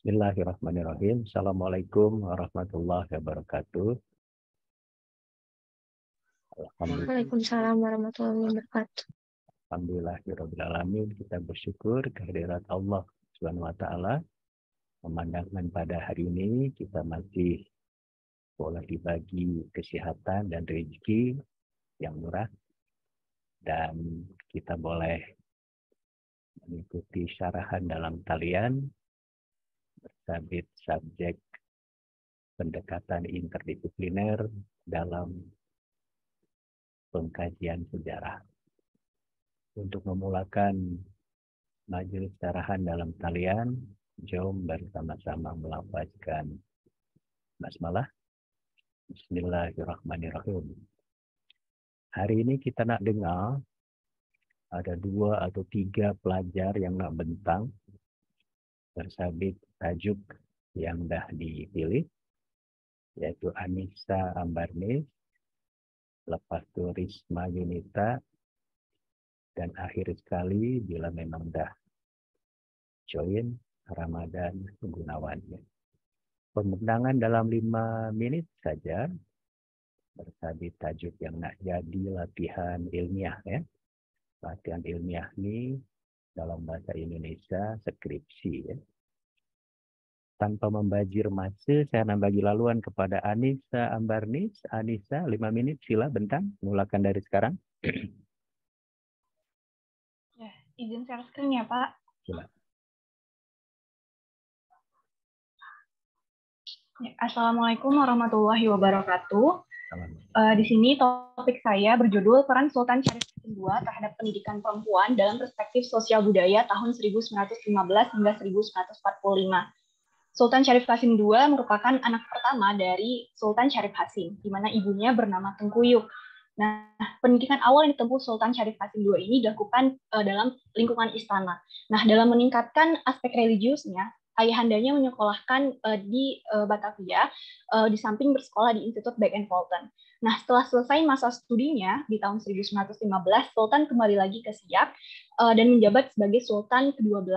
Bismillahirrahmanirrahim. Assalamualaikum warahmatullahi wabarakatuh. Waalaikumsalam warahmatullahi wabarakatuh. Alhamdulillahirrahmanirrahim. Kita bersyukur kehadirat Allah Subhanahu wa taala. memandangkan pada hari ini kita masih boleh dibagi kesehatan dan rezeki yang murah dan kita boleh mengikuti syarahan dalam talian sabit subjek pendekatan interdisipliner dalam pengkajian sejarah. Untuk memulakan majelis tarahan dalam talian, jom bersama-sama melafazkan basmalah. Bismillahirrahmanirrahim. Hari ini kita nak dengar ada dua atau tiga pelajar yang nak bentang tersabit tajuk yang dah dipilih yaitu Anissa Ambarnis, lepas itu Risma Yunita, dan akhir sekali bila memang dah join Ramadan Gunawan. Pemenangan dalam lima menit saja bersabit tajuk yang nak jadi latihan ilmiah ya. Latihan ilmiah ini dalam bahasa Indonesia skripsi ya. Tanpa membajir masa, saya bagi laluan kepada Anissa Ambarnis. Anissa, lima menit sila bentang, mulakan dari sekarang. ya, izin share screen ya, Pak. Sila. Ya, Assalamualaikum warahmatullahi wabarakatuh. Uh, di sini topik saya berjudul peran Sultan Syarif 2 terhadap pendidikan perempuan dalam perspektif sosial budaya tahun 1915 hingga 1945. Sultan Syarif Kasim II merupakan anak pertama dari Sultan Syarif Hasim, di mana ibunya bernama Tengku Tengkuyuk. Nah, pendidikan awal yang ditempuh Sultan Syarif Kasim II ini dilakukan uh, dalam lingkungan istana. Nah, dalam meningkatkan aspek religiusnya, ayahandanya menyekolahkan uh, di uh, Batavia, uh, di samping bersekolah di Institut Beck and Fulton. Nah, setelah selesai masa studinya di tahun 1915, Sultan kembali lagi ke Siak uh, dan menjabat sebagai Sultan ke-12.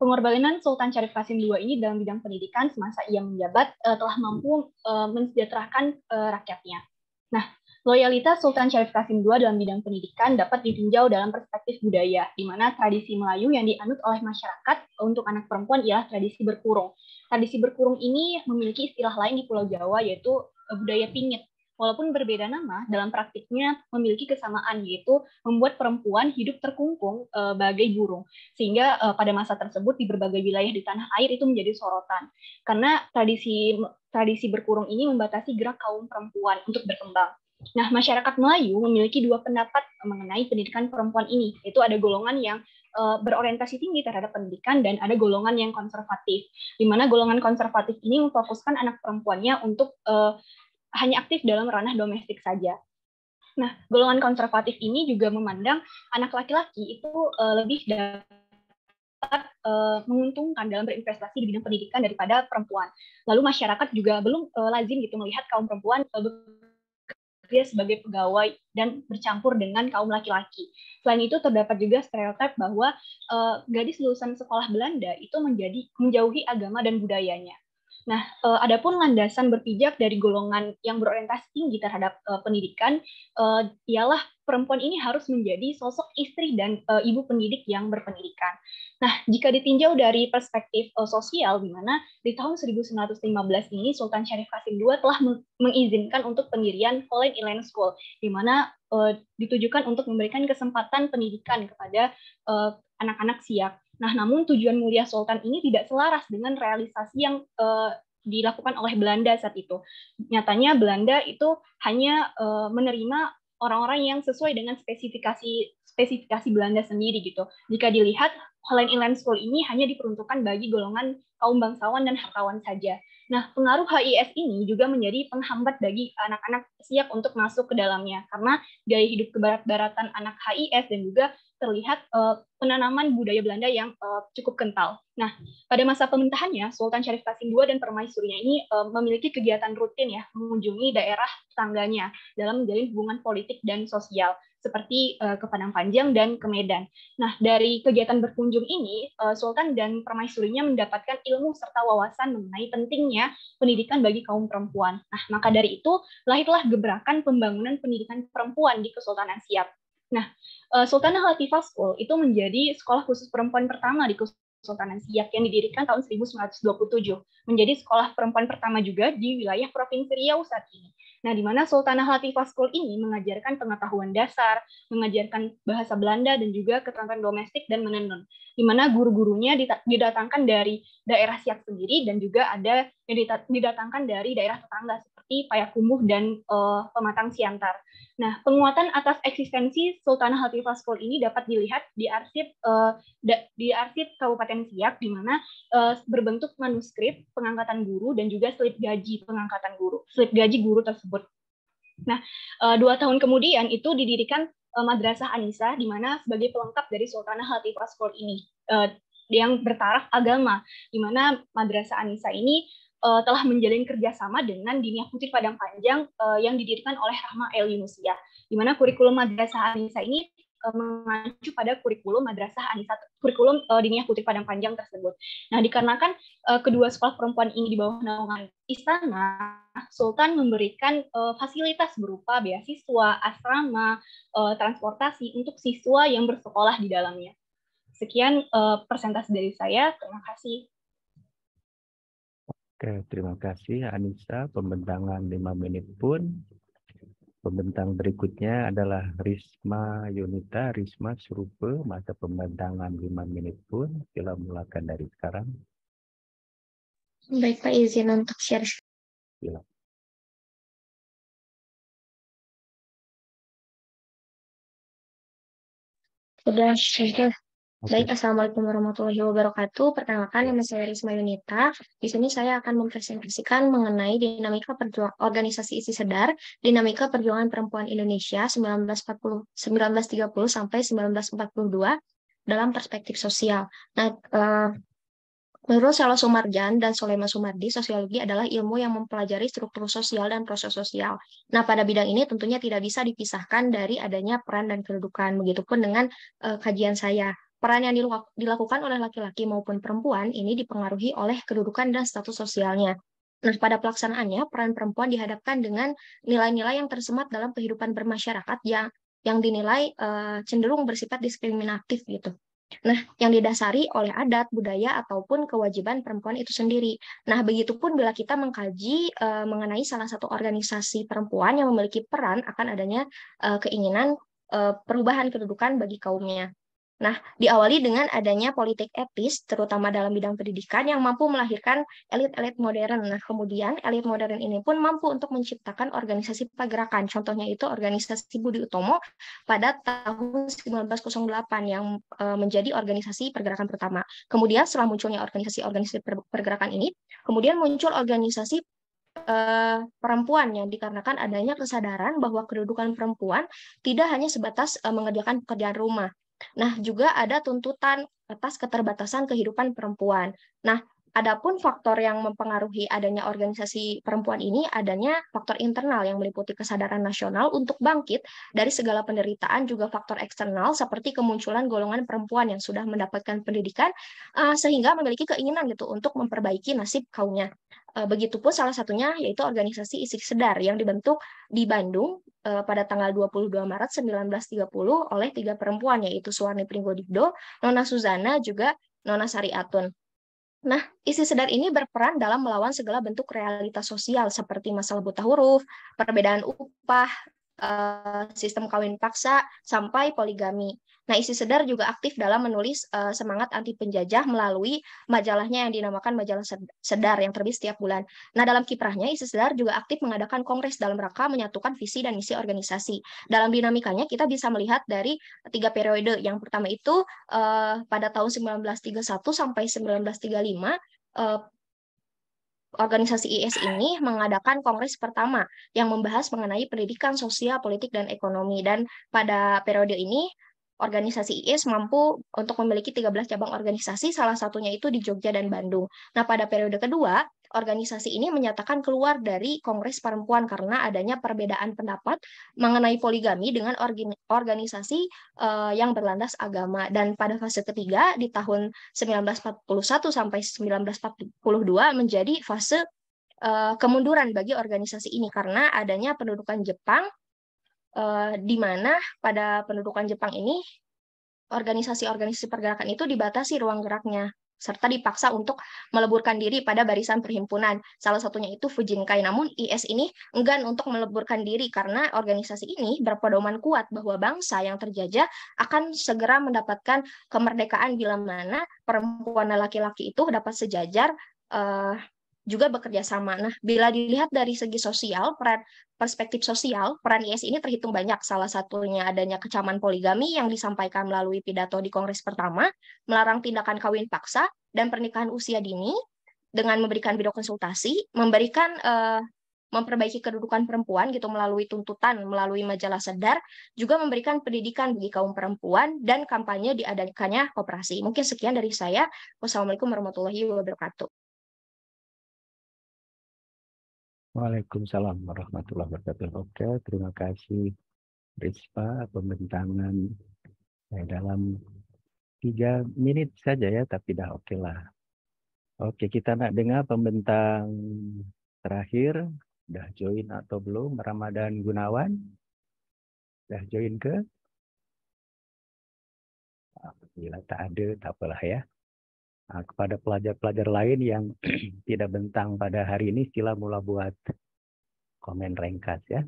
Pengorbanan Sultan Syarif Kasim II ini dalam bidang pendidikan semasa ia menjabat uh, telah mampu uh, mensejahterakan uh, rakyatnya. Nah, loyalitas Sultan Syarif Kasim II dalam bidang pendidikan dapat ditinjau dalam perspektif budaya, di mana tradisi Melayu yang dianut oleh masyarakat untuk anak perempuan ialah tradisi berkurung. Tradisi berkurung ini memiliki istilah lain di Pulau Jawa, yaitu budaya pingit walaupun berbeda nama, dalam praktiknya memiliki kesamaan, yaitu membuat perempuan hidup terkungkung e, bagai burung. Sehingga e, pada masa tersebut di berbagai wilayah di tanah air itu menjadi sorotan. Karena tradisi tradisi berkurung ini membatasi gerak kaum perempuan untuk berkembang. Nah, masyarakat Melayu memiliki dua pendapat mengenai pendidikan perempuan ini. yaitu ada golongan yang e, berorientasi tinggi terhadap pendidikan dan ada golongan yang konservatif. Di mana golongan konservatif ini memfokuskan anak perempuannya untuk e, hanya aktif dalam ranah domestik saja. Nah, golongan konservatif ini juga memandang anak laki-laki itu uh, lebih dapat uh, menguntungkan dalam berinvestasi di bidang pendidikan daripada perempuan. Lalu masyarakat juga belum uh, lazim gitu melihat kaum perempuan uh, bekerja sebagai pegawai dan bercampur dengan kaum laki-laki. Selain itu terdapat juga stereotip bahwa uh, gadis lulusan sekolah Belanda itu menjadi menjauhi agama dan budayanya. Nah, uh, eh, pun landasan berpijak dari golongan yang berorientasi tinggi terhadap uh, pendidikan uh, ialah perempuan ini harus menjadi sosok istri dan uh, ibu pendidik yang berpendidikan. Nah, jika ditinjau dari perspektif uh, sosial, di mana di tahun 1915 ini Sultan Syarif Qasim II telah mengizinkan untuk pendirian Foreign Island School, di mana uh, ditujukan untuk memberikan kesempatan pendidikan kepada anak-anak uh, siak. Nah, namun tujuan mulia Sultan ini tidak selaras dengan realisasi yang uh, dilakukan oleh Belanda saat itu. Nyatanya Belanda itu hanya uh, menerima orang-orang yang sesuai dengan spesifikasi spesifikasi Belanda sendiri gitu. Jika dilihat Holland Inland School ini hanya diperuntukkan bagi golongan kaum bangsawan dan hartawan saja. Nah, pengaruh HIS ini juga menjadi penghambat bagi anak-anak siap untuk masuk ke dalamnya karena gaya hidup kebarat-baratan anak HIS dan juga terlihat uh, penanaman budaya Belanda yang uh, cukup kental. Nah, pada masa pemerintahannya, Sultan Syarif Kasim II dan permaisurinya ini uh, memiliki kegiatan rutin ya mengunjungi daerah tetangganya dalam menjalin hubungan politik dan sosial seperti uh, ke Padang Panjang dan ke Medan. Nah, dari kegiatan berkunjung ini, uh, Sultan dan permaisurinya mendapatkan ilmu serta wawasan mengenai pentingnya pendidikan bagi kaum perempuan. Nah, maka dari itu lahirlah gebrakan pembangunan pendidikan perempuan di Kesultanan Siap. Nah, Eh, Sultanah Latifah School itu menjadi sekolah khusus perempuan pertama di Kesultanan Siak yang didirikan tahun 1927 menjadi sekolah perempuan pertama juga di wilayah Provinsi Riau saat ini. Nah, di mana Sultanah Latifah School ini mengajarkan pengetahuan dasar, mengajarkan bahasa Belanda dan juga keterampilan domestik dan menenun. Di mana guru-gurunya didatangkan dari daerah Siak sendiri dan juga ada yang didatangkan dari daerah tetangga seperti Payakumbuh dan uh, Pematang Siantar. Nah, penguatan atas eksistensi Sultan Hatifah School ini dapat dilihat di arsip uh, di arsip Kabupaten Siak di mana uh, berbentuk manuskrip pengangkatan guru dan juga slip gaji pengangkatan guru, slip gaji guru tersebut. Nah, uh, dua tahun kemudian itu didirikan uh, Madrasah Anisa di mana sebagai pelengkap dari Sultanah Hatifah School ini uh, yang bertaraf agama, di mana Madrasah Anisa ini uh, telah menjalin kerjasama dengan Dinia Putri Padang Panjang uh, yang didirikan oleh Rahma El Yunusia, di mana kurikulum Madrasah Anissa ini uh, mengacu pada kurikulum Madrasah Anissa, kurikulum uh, Dinia Putri Padang Panjang tersebut. Nah, dikarenakan uh, kedua sekolah perempuan ini di bawah naungan istana, Sultan memberikan uh, fasilitas berupa beasiswa, asrama, uh, transportasi untuk siswa yang bersekolah di dalamnya. Sekian uh, persentase dari saya. Terima kasih. Oke, terima kasih Anissa. Pembentangan 5 menit pun. Pembentang berikutnya adalah Risma Yunita, Risma Surupe, masa pembentangan 5 menit pun. Kita mulakan dari sekarang. Baik Pak, izin untuk share. Silakan. Sudah, sudah. Okay. Baik, Assalamualaikum warahmatullahi wabarakatuh. Perkenalkan, ya. nama saya Risma Yunita. Di sini saya akan mempresentasikan mengenai dinamika perjuangan organisasi isi sedar, dinamika perjuangan perempuan Indonesia 1940, 1930 sampai 1942 dalam perspektif sosial. Nah, uh, Menurut Salo Sumarjan dan Soleman Sumardi, sosiologi adalah ilmu yang mempelajari struktur sosial dan proses sosial. Nah, pada bidang ini tentunya tidak bisa dipisahkan dari adanya peran dan kedudukan. Begitupun dengan uh, kajian saya. Peran yang dilakukan oleh laki-laki maupun perempuan ini dipengaruhi oleh kedudukan dan status sosialnya. Nah, pada pelaksanaannya, peran perempuan dihadapkan dengan nilai-nilai yang tersemat dalam kehidupan bermasyarakat yang yang dinilai uh, cenderung bersifat diskriminatif gitu. Nah, yang didasari oleh adat, budaya, ataupun kewajiban perempuan itu sendiri. Nah, begitupun bila kita mengkaji e, mengenai salah satu organisasi perempuan yang memiliki peran akan adanya e, keinginan e, perubahan kedudukan bagi kaumnya. Nah, diawali dengan adanya politik etis, terutama dalam bidang pendidikan, yang mampu melahirkan elit-elit modern. Nah, kemudian elit modern ini pun mampu untuk menciptakan organisasi pergerakan. Contohnya itu organisasi Budi Utomo pada tahun 1908 yang e, menjadi organisasi pergerakan pertama. Kemudian setelah munculnya organisasi-organisasi pergerakan ini, kemudian muncul organisasi e, perempuan yang dikarenakan adanya kesadaran bahwa kedudukan perempuan tidak hanya sebatas eh, mengerjakan pekerjaan rumah, Nah, juga ada tuntutan atas keterbatasan kehidupan perempuan. Nah, Adapun faktor yang mempengaruhi adanya organisasi perempuan ini adanya faktor internal yang meliputi kesadaran nasional untuk bangkit dari segala penderitaan juga faktor eksternal seperti kemunculan golongan perempuan yang sudah mendapatkan pendidikan eh, sehingga memiliki keinginan gitu untuk memperbaiki nasib kaumnya. Eh, begitupun salah satunya yaitu organisasi Istri Sedar yang dibentuk di Bandung eh, pada tanggal 22 Maret 1930 oleh tiga perempuan yaitu Suwarni Pringgodigdo, Nona Suzana juga Nona Sari Atun. Nah, isi sedar ini berperan dalam melawan segala bentuk realitas sosial seperti masalah buta huruf, perbedaan upah, eh, sistem kawin paksa, sampai poligami. Nah, Isi Sedar juga aktif dalam menulis uh, semangat anti penjajah melalui majalahnya yang dinamakan Majalah Sedar yang terbit setiap bulan. Nah, dalam kiprahnya Isi Sedar juga aktif mengadakan kongres dalam rangka menyatukan visi dan misi organisasi. Dalam dinamikanya kita bisa melihat dari tiga periode. Yang pertama itu uh, pada tahun 1931 sampai 1935 uh, eh, organisasi IS ini mengadakan kongres pertama yang membahas mengenai pendidikan sosial, politik, dan ekonomi. Dan pada periode ini organisasi IIS mampu untuk memiliki 13 cabang organisasi, salah satunya itu di Jogja dan Bandung. Nah, pada periode kedua, organisasi ini menyatakan keluar dari Kongres Perempuan karena adanya perbedaan pendapat mengenai poligami dengan organisasi uh, yang berlandas agama. Dan pada fase ketiga, di tahun 1941 sampai 1942 menjadi fase uh, kemunduran bagi organisasi ini karena adanya pendudukan Jepang uh, di mana pada pendudukan Jepang ini organisasi-organisasi pergerakan itu dibatasi ruang geraknya serta dipaksa untuk meleburkan diri pada barisan perhimpunan. Salah satunya itu Fujinkai. Namun IS ini enggan untuk meleburkan diri karena organisasi ini berpedoman kuat bahwa bangsa yang terjajah akan segera mendapatkan kemerdekaan bila mana perempuan dan laki-laki itu dapat sejajar uh, juga bekerja sama. Nah, bila dilihat dari segi sosial, peran perspektif sosial, peran IS ini terhitung banyak. Salah satunya adanya kecaman poligami yang disampaikan melalui pidato di Kongres pertama, melarang tindakan kawin paksa dan pernikahan usia dini dengan memberikan video konsultasi, memberikan uh, memperbaiki kedudukan perempuan gitu melalui tuntutan, melalui majalah sadar juga memberikan pendidikan bagi kaum perempuan dan kampanye diadakannya kooperasi Mungkin sekian dari saya. Wassalamualaikum warahmatullahi wabarakatuh. Waalaikumsalam warahmatullahi wabarakatuh. Oke, terima kasih Rispa pembentangan saya eh, dalam tiga menit saja ya, tapi dah oke lah. Oke, kita nak dengar pembentang terakhir. Dah join atau belum? Ramadan Gunawan. Dah join ke? Ah, bila tak ada, tak apalah ya. Nah, kepada pelajar-pelajar lain yang tidak bentang pada hari ini, sila mula buat komen ringkas ya.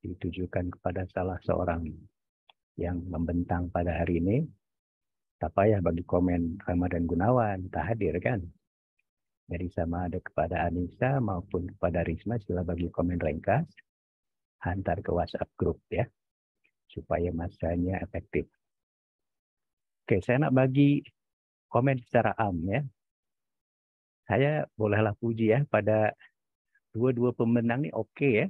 Ditujukan kepada salah seorang yang membentang pada hari ini. Tak payah bagi komen Ramadan Gunawan, tak hadir kan. Dari sama ada kepada Anissa maupun kepada Risma, sila bagi komen ringkas. Hantar ke WhatsApp grup ya, supaya masanya efektif. Oke, saya nak bagi komen secara am ya. Saya bolehlah puji ya pada dua-dua pemenang ini oke okay ya.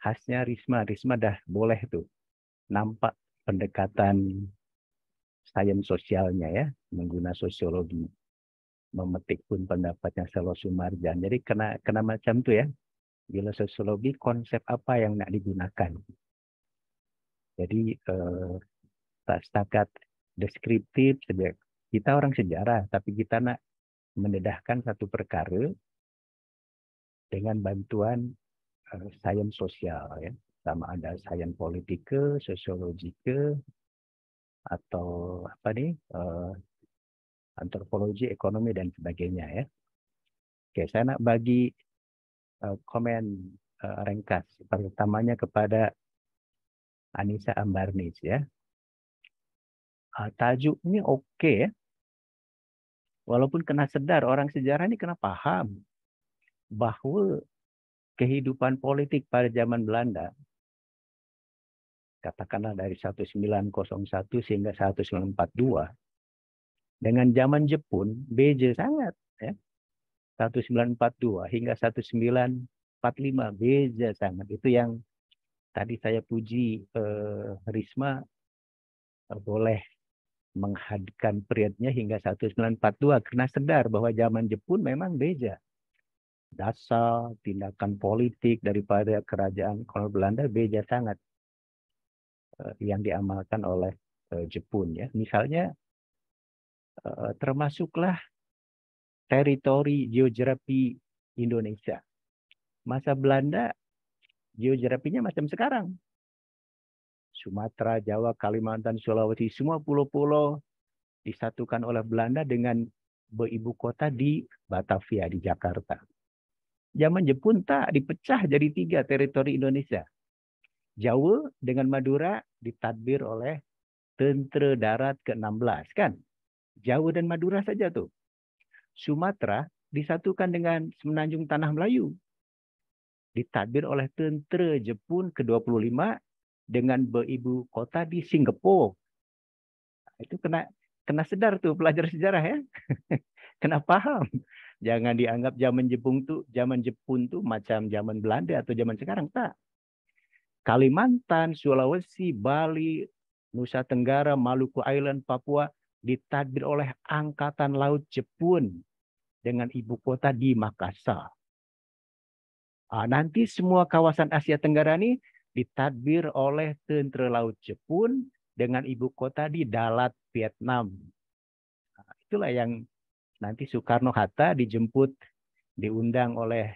Khasnya Risma, Risma dah boleh tuh. Nampak pendekatan sains sosialnya ya, menggunakan sosiologi memetik pun pendapatnya Selo Sumarjan. Jadi kena kena macam tuh ya. Bila sosiologi konsep apa yang nak digunakan. Jadi eh, tak setakat deskriptif, kita orang sejarah, tapi kita nak mendedahkan satu perkara dengan bantuan uh, sains sosial ya sama ada sains politikal, sosiologikal atau apa nih eh, antropologi ekonomi dan sebagainya ya. Oke, saya nak bagi uh, komen ringkas terutamanya kepada Anissa Ambarnis ya. Uh, tajuknya oke okay, ya. Walaupun kena sedar, orang sejarah ini kena paham bahwa kehidupan politik pada zaman Belanda katakanlah dari 1901 sehingga 1942 dengan zaman Jepun beja sangat ya 1942 hingga 1945 beja sangat itu yang tadi saya puji eh, Risma eh, boleh menghadkan periodnya hingga 1942 karena sadar bahwa zaman Jepun memang beja Dasar tindakan politik daripada kerajaan kolonial Belanda beja sangat eh, yang diamalkan oleh eh, Jepun ya. Misalnya eh, termasuklah teritori geografi Indonesia. Masa Belanda geografinya macam sekarang. Sumatera, Jawa, Kalimantan, Sulawesi, semua pulau-pulau disatukan oleh Belanda dengan beribu kota di Batavia, di Jakarta. Zaman Jepun tak dipecah jadi tiga teritori Indonesia. Jawa dengan Madura ditadbir oleh Tentera darat ke-16 kan. Jawa dan Madura saja tuh. Sumatera disatukan dengan Semenanjung Tanah Melayu. Ditadbir oleh Tentera Jepun ke-25 dengan beribu kota di Singapura. Itu kena kena sedar tuh pelajar sejarah ya. kena paham. Jangan dianggap zaman Jepun tuh zaman Jepun tuh macam zaman Belanda atau zaman sekarang tak. Kalimantan, Sulawesi, Bali, Nusa Tenggara, Maluku Island, Papua ditadbir oleh Angkatan Laut Jepun dengan ibu kota di Makassar. Ah, nanti semua kawasan Asia Tenggara ini ditadbir oleh tentara laut Jepun dengan ibu kota di Dalat, Vietnam. Nah, itulah yang nanti Soekarno-Hatta dijemput, diundang oleh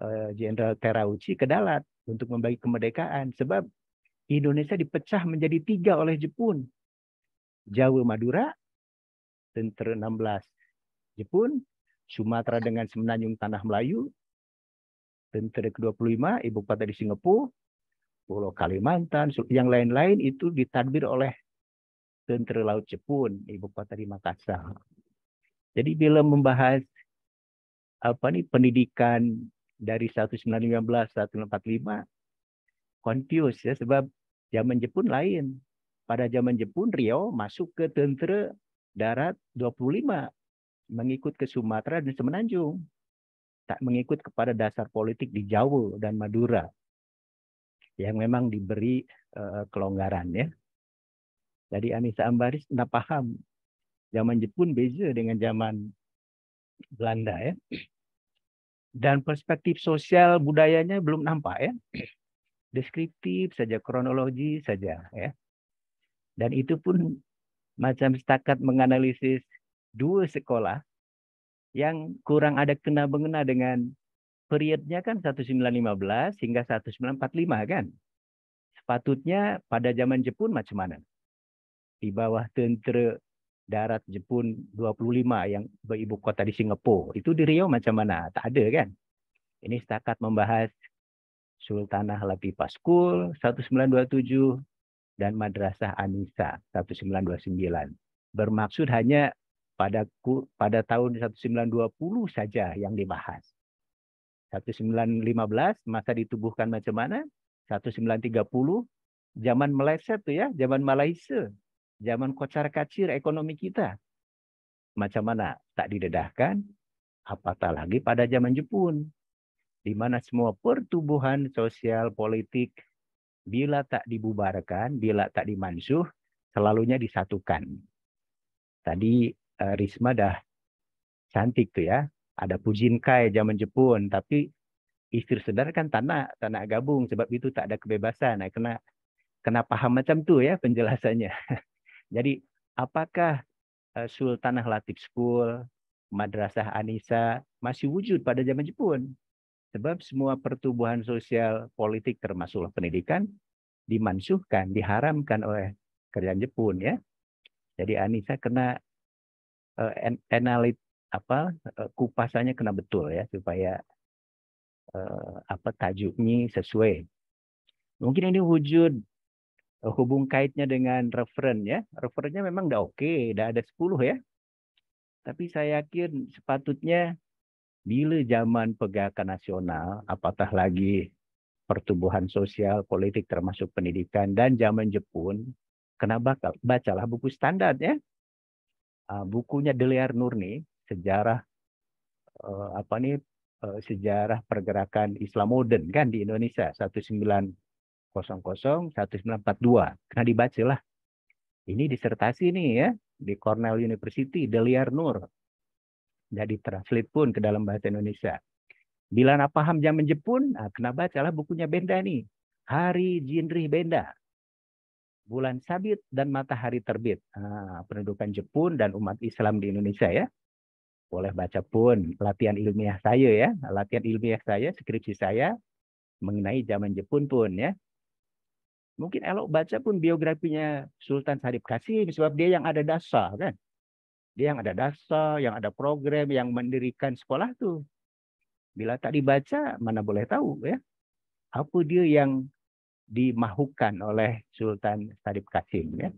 eh, Jenderal eh, Terauchi ke Dalat untuk membagi kemerdekaan. Sebab Indonesia dipecah menjadi tiga oleh Jepun. Jawa Madura, tentara 16 Jepun, Sumatera dengan Semenanjung Tanah Melayu, tentara ke-25, ibu kota di Singapura, Pulau Kalimantan, yang lain-lain itu ditadbir oleh Tentera Laut Jepun, ibu kota di Makassar. Jadi bila membahas apa nih pendidikan dari 1915 1945 kontius ya sebab zaman Jepun lain. Pada zaman Jepun Riau masuk ke tentara darat 25 mengikut ke Sumatera dan Semenanjung tak mengikut kepada dasar politik di Jawa dan Madura yang memang diberi uh, kelonggaran ya. Jadi Anissa Ambaris tidak nah, paham zaman Jepun beza dengan zaman Belanda ya. Dan perspektif sosial budayanya belum nampak ya. Deskriptif saja, kronologi saja ya. Dan itu pun macam setakat menganalisis dua sekolah yang kurang ada kena mengena dengan periodnya kan 1915 hingga 1945 kan. Sepatutnya pada zaman Jepun macam mana? Di bawah tentara darat Jepun 25 yang beribu kota di Singapura. Itu di Riau macam mana? Tak ada kan? Ini setakat membahas Sultanah Latifah School 1927 dan Madrasah Anisa 1929. Bermaksud hanya pada pada tahun 1920 saja yang dibahas. 1915 masa ditubuhkan macam mana? 1930 zaman meleset tuh ya, zaman Malaysia, zaman kocar kacir ekonomi kita. Macam mana? Tak didedahkan. Apatah lagi pada zaman Jepun. Di mana semua pertumbuhan sosial, politik, bila tak dibubarkan, bila tak dimansuh, selalunya disatukan. Tadi eh, Risma dah cantik tuh ya, ada Pujinkai zaman Jepun, tapi istri sedar kan tanah tanah gabung sebab itu tak ada kebebasan. Nah, kena kena paham macam tu ya penjelasannya. Jadi apakah eh, Sultanah Latif School, Madrasah Anisa masih wujud pada zaman Jepun? Sebab semua pertumbuhan sosial politik termasuklah pendidikan dimansuhkan, diharamkan oleh kerajaan Jepun ya. Jadi Anissa kena uh, analit apa eh, kupasannya kena betul ya supaya uh, apa tajuknya sesuai. Mungkin ini wujud eh, hubung kaitnya dengan referen ya. Referennya memang udah oke, okay, udah ada 10 ya. Tapi saya yakin sepatutnya bila zaman pegakan nasional, apatah lagi pertumbuhan sosial, politik termasuk pendidikan dan zaman Jepun, kena bakal bacalah buku standar ya. Ah, bukunya Deliar Nurni, sejarah uh, apa nih uh, sejarah pergerakan Islam modern kan di Indonesia 1900 1942. Nah dibacalah. Ini disertasi nih ya di Cornell University, Deliar Nur. jadi ditranslate pun ke dalam bahasa Indonesia. Bila nak paham zaman Jepun, nah, kena bacalah bukunya Benda nih. Hari Jinri Benda. Bulan Sabit dan Matahari Terbit. Nah, pendudukan Jepun dan umat Islam di Indonesia ya boleh baca pun latihan ilmiah saya ya, latihan ilmiah saya, skripsi saya mengenai zaman Jepun pun ya. Mungkin elok baca pun biografinya Sultan Syarif Kasim sebab dia yang ada dasar kan. Dia yang ada dasar, yang ada program, yang mendirikan sekolah tuh. Bila tak dibaca, mana boleh tahu ya. Apa dia yang dimahukan oleh Sultan Syarif Kasim ya.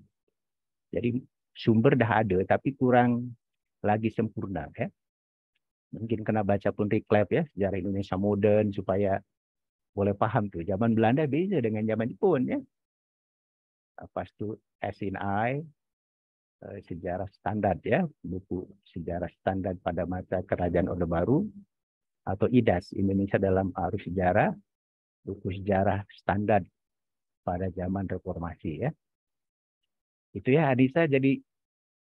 Jadi sumber dah ada tapi kurang lagi sempurna ya. Mungkin kena baca pun reklap ya sejarah Indonesia modern supaya boleh paham tuh. Zaman Belanda beda dengan zaman Jepun ya. Pas itu SNI eh, sejarah standar ya, buku sejarah standar pada masa kerajaan Orde Baru atau IDAS Indonesia dalam arus sejarah, buku sejarah standar pada zaman reformasi ya. Itu ya Anissa jadi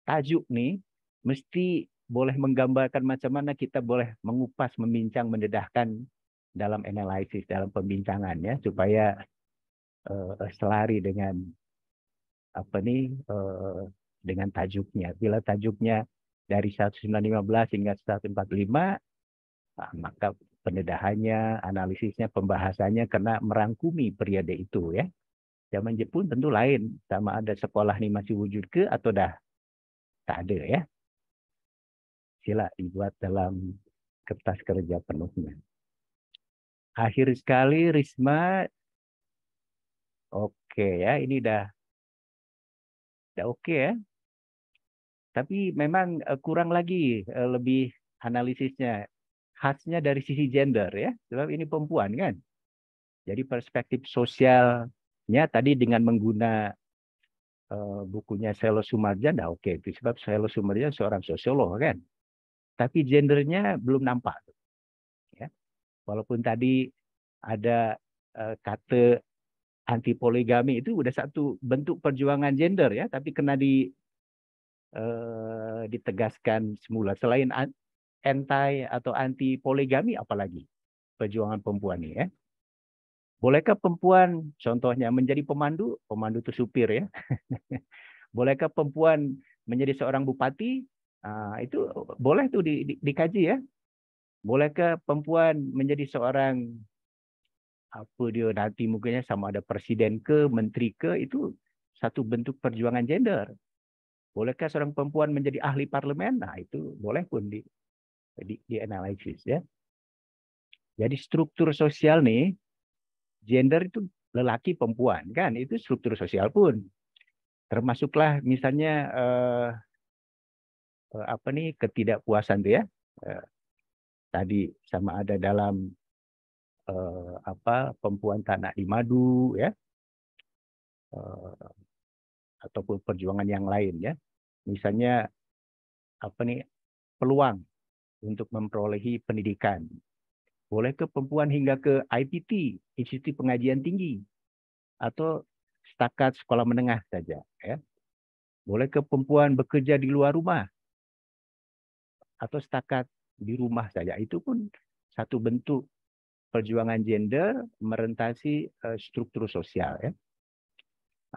tajuk nih mesti boleh menggambarkan macam mana kita boleh mengupas, membincang, mendedahkan dalam analisis, dalam pembincangan ya, supaya uh, selari dengan apa nih eh, uh, dengan tajuknya. Bila tajuknya dari 1915 hingga 1945 nah, maka pendedahannya, analisisnya, pembahasannya kena merangkumi periode itu ya. Zaman Jepun tentu lain, sama ada sekolah ini masih wujud ke atau dah tak ada ya. Sila dibuat dalam kertas kerja penuhnya. Akhir sekali Risma, oke ya ini dah, dah oke ya. Tapi memang e, kurang lagi e, lebih analisisnya khasnya dari sisi gender ya, sebab ini perempuan kan. Jadi perspektif sosialnya tadi dengan menggunakan e, bukunya Selo Sumarjan, nah oke okay. sebab Selo Sumarjan seorang sosiolog kan tapi gendernya belum nampak. Ya. Walaupun tadi ada uh, kata anti poligami itu udah satu bentuk perjuangan gender ya, tapi kena di uh, ditegaskan semula. Selain anti atau anti poligami apalagi perjuangan perempuan ini ya. Bolehkah perempuan contohnya menjadi pemandu? Pemandu itu supir ya. Bolehkah perempuan menjadi seorang bupati? Ah, itu boleh tuh di, di, dikaji ya. Bolehkah perempuan menjadi seorang apa dia nanti mungkinnya sama ada presiden ke menteri ke itu satu bentuk perjuangan gender. Bolehkah seorang perempuan menjadi ahli parlemen? Nah, itu boleh pun di di, di analisis ya. Jadi struktur sosial nih gender itu lelaki perempuan kan itu struktur sosial pun termasuklah misalnya eh, Eh, apa nih ketidakpuasan tuh ya eh, tadi sama ada dalam eh, apa perempuan tanah madu ya ataupun perjuangan yang lain ya misalnya apa nih peluang untuk memperolehi pendidikan boleh ke perempuan hingga ke IPT institut pengajian tinggi atau setakat sekolah menengah saja ya boleh ke perempuan bekerja di luar rumah atau setakat di rumah saja. Itu pun satu bentuk perjuangan gender merentasi eh, struktur sosial. Ya.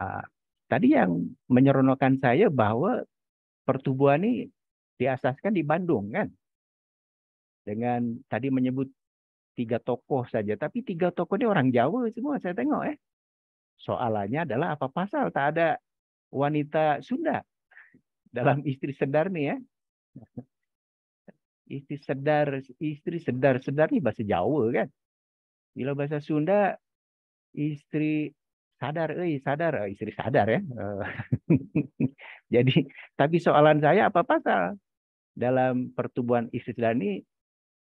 Ah, tadi yang menyeronokkan saya bahwa pertumbuhan ini diasaskan di Bandung kan. Dengan tadi menyebut tiga tokoh saja, tapi tiga tokoh ini orang Jawa semua saya tengok Eh. Soalannya adalah apa pasal tak ada wanita Sunda dalam istri sedar nih ya. Istri sedar, istri sedar. Sedar ni bahasa Jawa kan. Bila bahasa Sunda, istri sadar, eh sadar. Eh, Isteri sadar ya. Jadi, tapi soalan saya apa pasal? Dalam pertumbuhan istri sedar ini,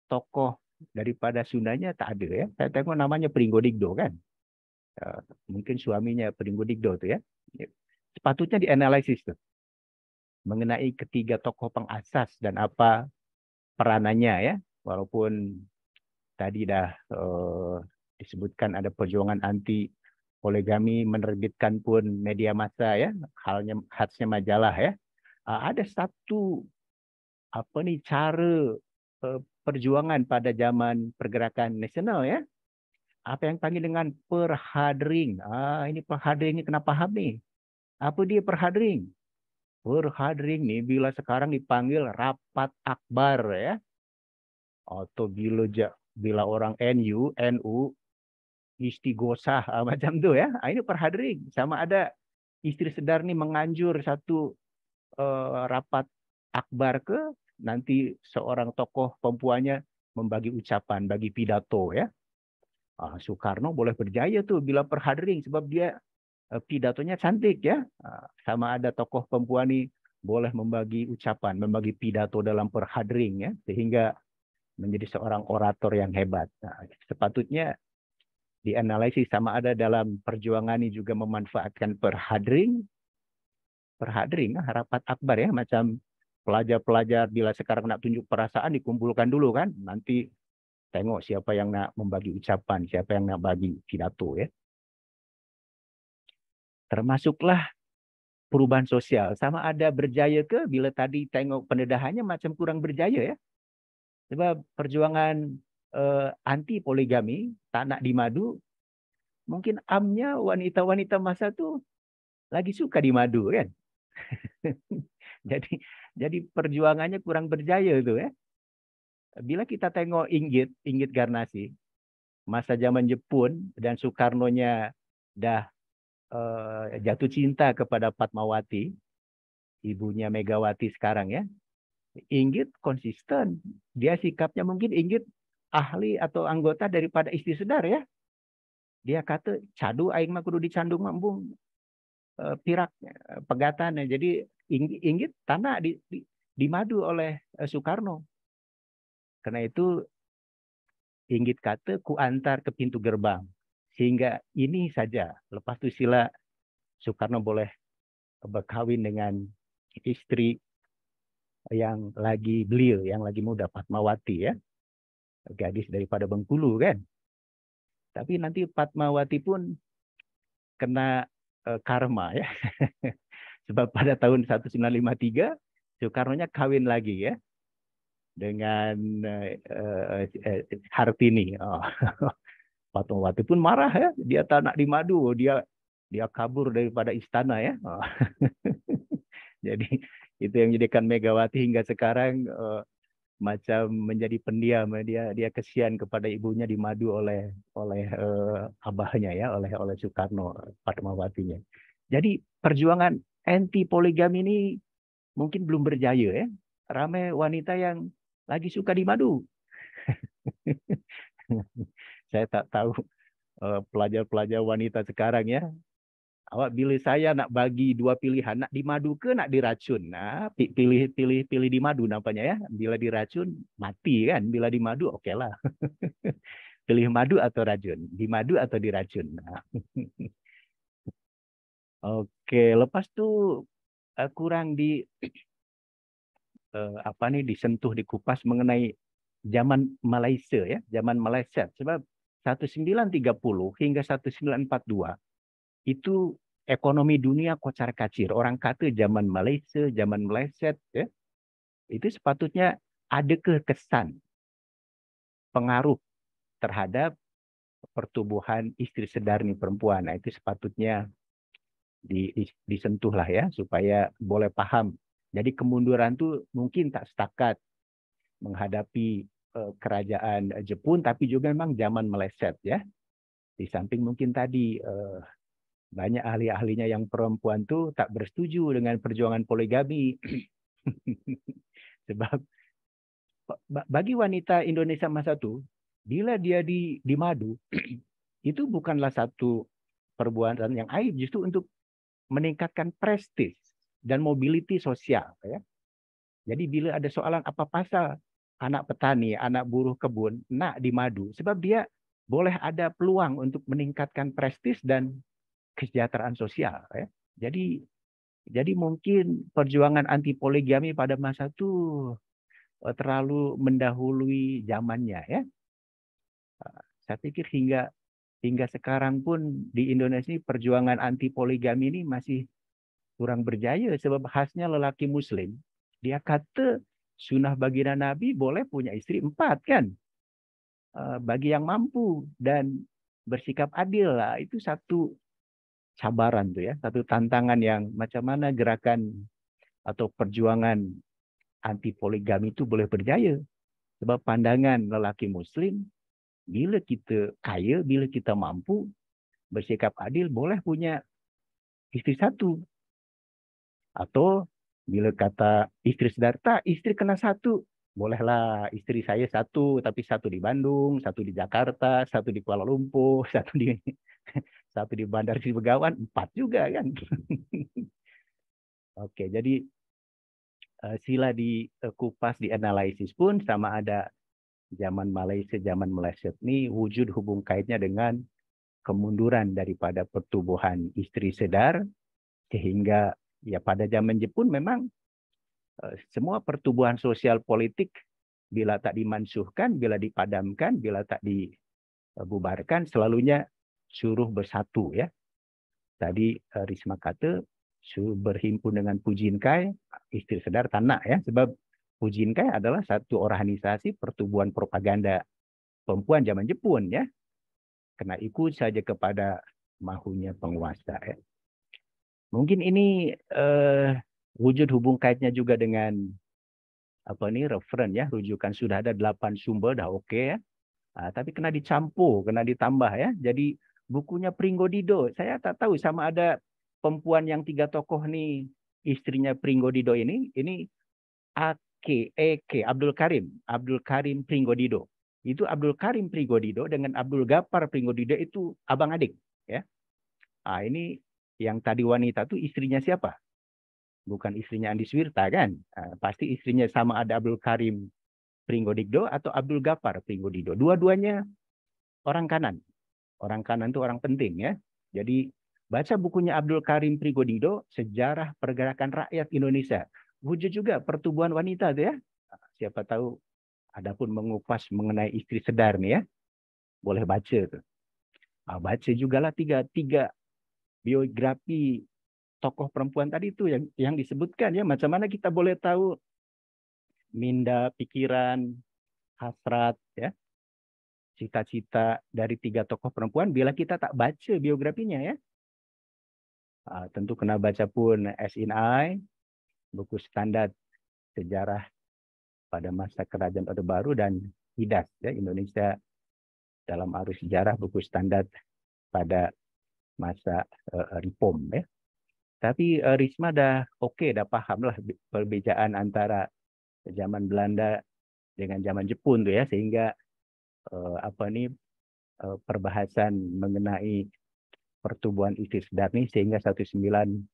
tokoh daripada Sundanya tak ada ya. Saya tengok namanya Pringgodikdo kan. Mungkin suaminya Pringgodikdo tu ya. Sepatutnya dianalisis tuh mengenai ketiga tokoh pengasas dan apa peranannya ya walaupun tadi dah eh, disebutkan ada perjuangan anti poligami menerbitkan pun media massa ya halnya khasnya majalah ya eh, ada satu apa nih cara eh, perjuangan pada zaman pergerakan nasional ya apa yang panggil dengan perhadring ah ini perhadring ini kenapa faham apa dia perhadring Hur hadring nih bila sekarang dipanggil rapat akbar ya. Atau bila, bila orang NU, NU, istigosah eh, macam tuh ya. Ah, ini ini perhadring sama ada istri sedar nih menganjur satu uh, rapat akbar ke nanti seorang tokoh perempuannya membagi ucapan, bagi pidato ya. Ah, Soekarno boleh berjaya tuh bila perhadring sebab dia Eh, pidatonya cantik ya. Ah, sama ada tokoh perempuan ini boleh membagi ucapan, membagi pidato dalam perhadring ya, sehingga menjadi seorang orator yang hebat. Nah, sepatutnya dianalisis sama ada dalam perjuangan ini juga memanfaatkan perhadring, perhadring ah, harapan akbar ya, macam pelajar-pelajar bila sekarang nak tunjuk perasaan dikumpulkan dulu kan, nanti tengok siapa yang nak membagi ucapan, siapa yang nak bagi pidato ya. Termasuklah perubahan sosial. Sama ada berjaya ke bila tadi tengok pendedahannya macam kurang berjaya ya. Sebab perjuangan eh, anti poligami, tak di madu, mungkin amnya wanita-wanita masa tu lagi suka di madu kan. jadi jadi perjuangannya kurang berjaya itu ya. Bila kita tengok Inggit, Inggit Garnasi, masa zaman Jepun dan Soekarno-nya dah uh, jatuh cinta kepada Fatmawati, ibunya Megawati sekarang ya, Inggit konsisten. Dia sikapnya mungkin Inggit ahli atau anggota daripada istri sedar ya. Dia kata cadu aing mah kudu dicandung mambung. E, pirak eh, pegatan jadi Inggit, Inggit tanah di, di, dimadu oleh Soekarno. Karena itu Inggit kata ku antar ke pintu gerbang. Sehingga ini saja, lepas itu sila Soekarno boleh berkawin dengan istri yang lagi beliau, yang lagi muda, Fatmawati ya. Gadis daripada Bengkulu kan. Tapi nanti Fatmawati pun kena uh, karma ya. Sebab pada tahun 1953 Soekarno-nya kawin lagi ya dengan eh, eh, Hartini. Oh. Fatmawati pun marah ya, dia tak nak dimadu. dia dia kabur daripada istana ya. Oh. Jadi itu yang menjadikan Megawati hingga sekarang uh, macam menjadi pendiam ya. dia dia kesian kepada ibunya dimadu oleh oleh uh, abahnya ya oleh oleh Soekarno Fatmawatinya. Jadi perjuangan anti poligami ini mungkin belum berjaya ya. Ramai wanita yang lagi suka dimadu. saya tak tahu eh, pelajar-pelajar wanita sekarang ya. Awak pilih saya nak bagi dua pilihan, nak dimadu ke nak diracun. Nah, pilih pilih pilih dimadu nampaknya ya. Bila diracun mati kan, bila dimadu oke okay lah. pilih madu atau racun, dimadu atau diracun. Nah. oke, okay. lepas tuh eh, kurang di uh, apa nih disentuh dikupas mengenai zaman Malaysia ya, zaman Malaysia. Sebab 1930 hingga 1942 itu ekonomi dunia kocar kacir. Orang kata zaman Malaysia, zaman Meleset, ya, itu sepatutnya ada kekesan pengaruh terhadap pertumbuhan istri sedar perempuan. Nah, itu sepatutnya di, di, disentuh lah ya supaya boleh paham. Jadi kemunduran itu mungkin tak setakat menghadapi Eh, kerajaan Jepun, tapi juga memang zaman meleset ya. Di samping mungkin tadi eh, banyak ahli-ahlinya yang perempuan tuh tak bersetuju dengan perjuangan poligami. Sebab bagi wanita Indonesia masa itu, bila dia di, di madu, itu bukanlah satu perbuatan yang aib, justru untuk meningkatkan prestis dan mobility sosial. Ya. Jadi bila ada soalan apa pasal anak petani, anak buruh kebun, nak di madu. Sebab dia boleh ada peluang untuk meningkatkan prestis dan kesejahteraan sosial. Ya. Jadi jadi mungkin perjuangan anti poligami pada masa itu eh, terlalu mendahului zamannya ya. Eh, saya pikir hingga hingga sekarang pun di Indonesia perjuangan anti poligami ini masih kurang berjaya sebab khasnya lelaki muslim dia kata Sunnah baginda Nabi boleh punya istri empat kan? Eh, bagi yang mampu dan bersikap adil lah itu satu cabaran tuh ya, satu tantangan yang macam mana gerakan atau perjuangan anti poligami itu boleh berjaya. Sebab pandangan lelaki muslim bila kita kaya, bila kita mampu bersikap adil boleh punya istri satu atau Bila kata istri tak istri kena satu. Bolehlah istri saya satu, tapi satu di Bandung, satu di Jakarta, satu di Kuala Lumpur, satu di satu di Bandar Sri Begawan, empat juga kan. Oke, jadi eh, sila dikupas, dianalisis pun sama ada zaman Malaysia, zaman Malaysia ini wujud hubung kaitnya dengan kemunduran daripada pertumbuhan istri sedar sehingga ya pada zaman Jepun memang eh, semua pertumbuhan sosial politik bila tak dimansuhkan, bila dipadamkan, bila tak dibubarkan, selalunya suruh bersatu ya. Tadi eh, Risma kata suruh berhimpun dengan Pujinkai, istri sedar tanah ya, sebab Pujinkai adalah satu organisasi pertumbuhan propaganda perempuan zaman Jepun ya. Kena ikut saja kepada mahunya penguasa ya. Mungkin ini uh, wujud hubung kaitnya juga dengan apa ini referen ya, rujukan sudah ada delapan sumber dah oke okay ya. uh, tapi kena dicampur, kena ditambah ya. Jadi bukunya Pringgo Dido, saya tak tahu sama ada perempuan yang tiga tokoh nih istrinya Pringgo Dido ini, ini Ake, Abdul Karim, Abdul Karim Pringgo Dido. Itu Abdul Karim Pringgo Dido dengan Abdul Gapar Pringgo Dido itu abang adik ya. Ah ini yang tadi wanita itu istrinya siapa? Bukan istrinya Andi Swirta kan? Ah, pasti istrinya sama ada Abdul Karim Pringgodigdo atau Abdul Gapar Pringgodigdo. Dua-duanya orang kanan. Orang kanan itu orang penting ya. Jadi baca bukunya Abdul Karim Pringgodigdo Sejarah Pergerakan Rakyat Indonesia. Wujud juga pertumbuhan wanita itu ya. Ah, siapa tahu adapun mengupas mengenai istri sedar nih ya. Boleh baca itu. Ah, baca juga lah tiga, tiga biografi tokoh perempuan tadi itu yang yang disebutkan ya macam mana kita boleh tahu minda pikiran hasrat ya cita-cita dari tiga tokoh perempuan bila kita tak baca biografinya ya nah, tentu kena baca pun SNI buku standar sejarah pada masa kerajaan Orde Baru dan Hidas ya Indonesia dalam arus sejarah buku standar pada masa uh, reform ya. Tapi uh, Risma dah oke, okay, dah paham lah perbedaan antara zaman Belanda dengan zaman Jepun tuh ya, sehingga uh, apa nih uh, perbahasan mengenai pertumbuhan isis nih sehingga 1942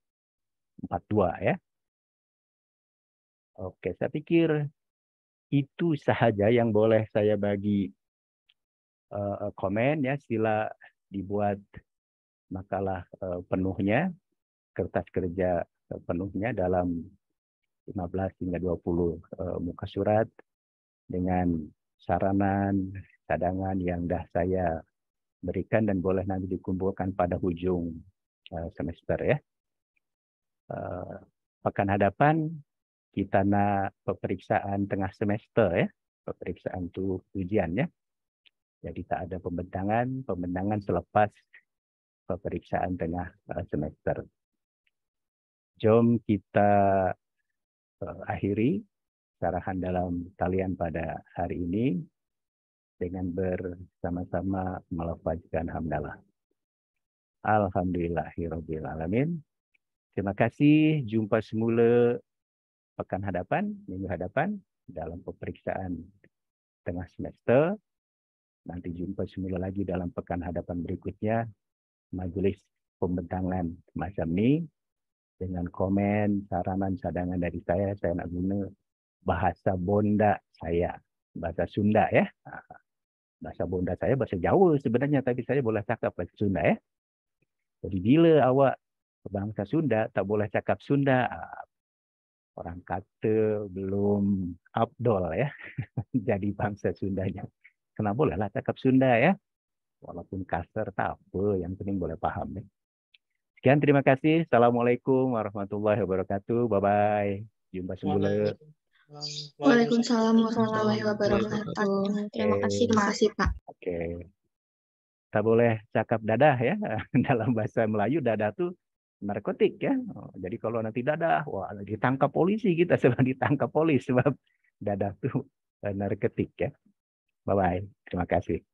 ya. Oke, saya pikir itu saja yang boleh saya bagi uh, komen ya. Sila dibuat makalah eh, penuhnya, kertas kerja eh, penuhnya dalam 15 hingga 20 eh, muka surat dengan saranan, cadangan yang dah saya berikan dan boleh nanti dikumpulkan pada ujung semester ya. Pekan hadapan kita nak peperiksaan tengah semester ya, peperiksaan tuh ujian ya. Jadi tak ada pembentangan, pembentangan selepas pemeriksaan tengah eh, semester. Jom kita eh, akhiri sarahan dalam kalian pada hari ini dengan bersama-sama melafazkan hamdalah. Alhamdulillahirabbil alamin. Terima kasih, jumpa semula pekan hadapan, minggu hadapan dalam pemeriksaan tengah semester. Nanti jumpa semula lagi dalam pekan hadapan berikutnya majelis pembentangan macam ini dengan komen, saranan, cadangan dari saya, saya nak guna bahasa bonda saya, bahasa Sunda ya. Bahasa bonda saya bahasa Jawa sebenarnya tapi saya boleh cakap bahasa Sunda ya. Jadi bila awak bangsa Sunda tak boleh cakap Sunda, orang kata belum abdol ya. Jadi bangsa Sundanya. Kenapa bolehlah cakap Sunda ya? Walaupun kasar tak apa, yang penting boleh paham ya. Sekian terima kasih. Assalamualaikum warahmatullahi wabarakatuh. Bye bye. Jumpa semula. Waalaikumsalam warahmatullahi wabarakatuh. Terima kasih, terima kasih Pak. Oke. Okay. Tak boleh cakap dadah ya. Dalam bahasa Melayu dadah tuh narkotik ya. jadi kalau nanti dadah, wah ditangkap polisi kita sebab ditangkap polisi sebab dadah tuh eh, narkotik ya. Bye bye. Terima kasih.